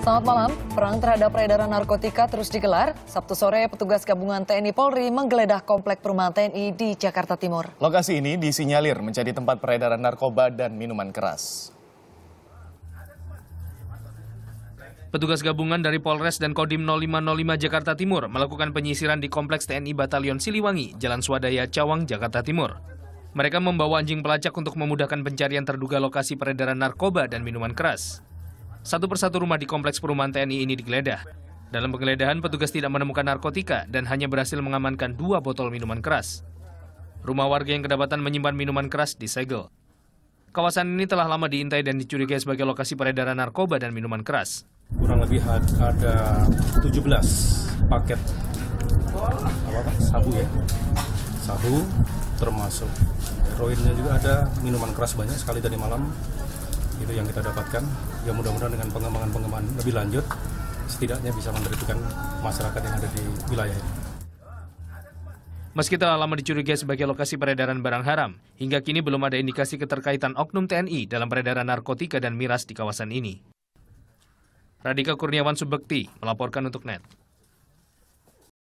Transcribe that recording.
Selamat malam, perang terhadap peredaran narkotika terus digelar. Sabtu sore, petugas gabungan TNI Polri menggeledah Komplek Perumahan TNI di Jakarta Timur. Lokasi ini disinyalir menjadi tempat peredaran narkoba dan minuman keras. Petugas gabungan dari Polres dan Kodim 0505 Jakarta Timur melakukan penyisiran di Kompleks TNI Batalion Siliwangi, Jalan Swadaya, Cawang, Jakarta Timur. Mereka membawa anjing pelacak untuk memudahkan pencarian terduga lokasi peredaran narkoba dan minuman keras. Satu persatu rumah di kompleks perumahan TNI ini digeledah. Dalam penggeledahan, petugas tidak menemukan narkotika dan hanya berhasil mengamankan dua botol minuman keras. Rumah warga yang kedapatan menyimpan minuman keras disegel. Kawasan ini telah lama diintai dan dicurigai sebagai lokasi peredaran narkoba dan minuman keras. Kurang lebih ada 17 paket apa, apa sabu ya, sabu termasuk heroinnya juga ada minuman keras banyak sekali tadi malam itu yang kita dapatkan ya mudah-mudahan dengan pengembangan-pengembangan lebih lanjut setidaknya bisa menerbitkan masyarakat yang ada di wilayah ini. Meski telah lama dicurigai sebagai lokasi peredaran barang haram, hingga kini belum ada indikasi keterkaitan oknum TNI dalam peredaran narkotika dan miras di kawasan ini. Radika Kurniawan Subekti melaporkan untuk NET.